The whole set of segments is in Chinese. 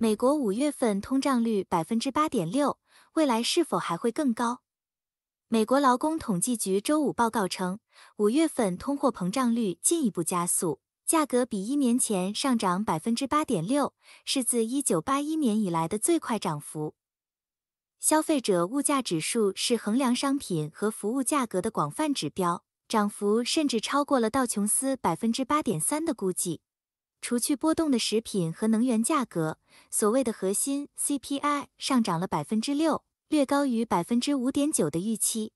美国五月份通胀率百分之八点六，未来是否还会更高？美国劳工统计局周五报告称，五月份通货膨胀率进一步加速，价格比一年前上涨百分之八点六，是自一九八一年以来的最快涨幅。消费者物价指数是衡量商品和服务价格的广泛指标，涨幅甚至超过了道琼斯百分之八点三的估计。除去波动的食品和能源价格，所谓的核心 CPI 上涨了百分之六，略高于百分之五点九的预期。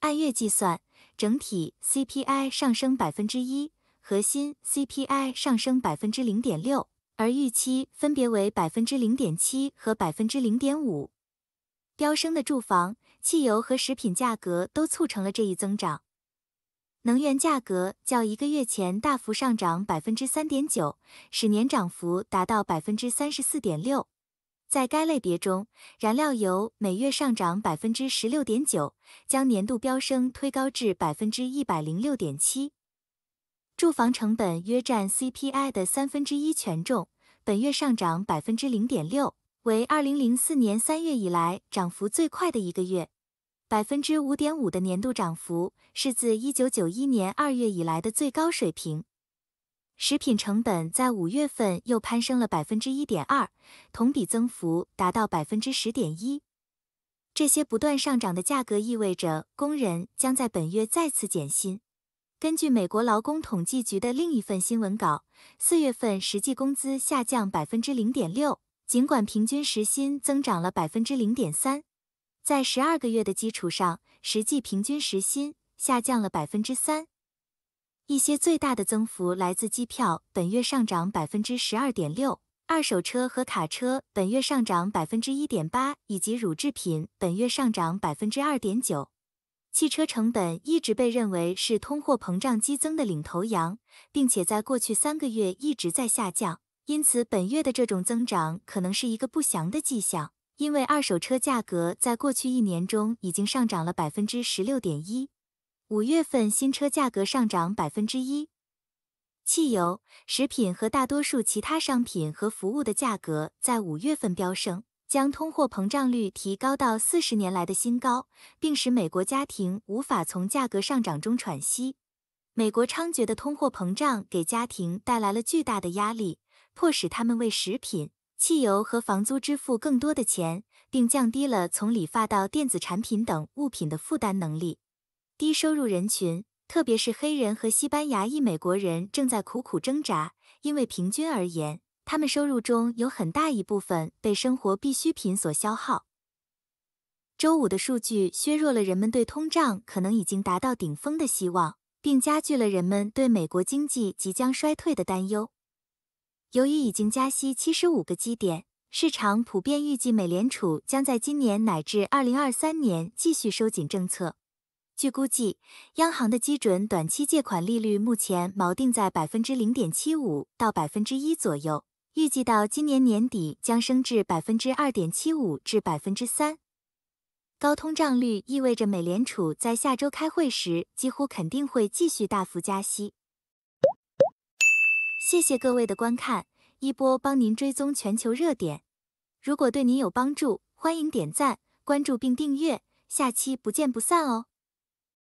按月计算，整体 CPI 上升百分之一，核心 CPI 上升百分之零点六，而预期分别为百分之零点七和百分之零点五。飙升的住房、汽油和食品价格都促成了这一增长。能源价格较一个月前大幅上涨百分之三点九，使年涨幅达到百分之三十四点六。在该类别中，燃料油每月上涨百分之十六点九，将年度飙升推高至百分之一百零六点七。住房成本约占 CPI 的三分之一权重，本月上涨百分之零点六，为二零零四年三月以来涨幅最快的一个月。百分之五点五的年度涨幅是自一九九一年二月以来的最高水平。食品成本在五月份又攀升了百分之一点二，同比增幅达到百分之十点一。这些不断上涨的价格意味着工人将在本月再次减薪。根据美国劳工统计局的另一份新闻稿，四月份实际工资下降百分之零点六，尽管平均时薪增长了百分之零点三。在十二个月的基础上，实际平均时薪下降了百分之三。一些最大的增幅来自机票，本月上涨百分之十二点六；二手车和卡车本月上涨百分之一点八，以及乳制品本月上涨百分之二点九。汽车成本一直被认为是通货膨胀激增的领头羊，并且在过去三个月一直在下降，因此本月的这种增长可能是一个不祥的迹象。因为二手车价格在过去一年中已经上涨了百分之十六点一，五月份新车价格上涨百分之一。汽油、食品和大多数其他商品和服务的价格在五月份飙升，将通货膨胀率提高到四十年来的新高，并使美国家庭无法从价格上涨中喘息。美国猖獗的通货膨胀给家庭带来了巨大的压力，迫使他们为食品。汽油和房租支付更多的钱，并降低了从理发到电子产品等物品的负担能力。低收入人群，特别是黑人和西班牙裔美国人，正在苦苦挣扎，因为平均而言，他们收入中有很大一部分被生活必需品所消耗。周五的数据削弱了人们对通胀可能已经达到顶峰的希望，并加剧了人们对美国经济即将衰退的担忧。由于已经加息七十五个基点，市场普遍预计美联储将在今年乃至二零二三年继续收紧政策。据估计，央行的基准短期借款利率目前锚定在百分之零点七五到百分之一左右，预计到今年年底将升至百分之二点七五至百分之三。高通胀率意味着美联储在下周开会时几乎肯定会继续大幅加息。谢谢各位的观看，一波帮您追踪全球热点。如果对您有帮助，欢迎点赞、关注并订阅，下期不见不散哦。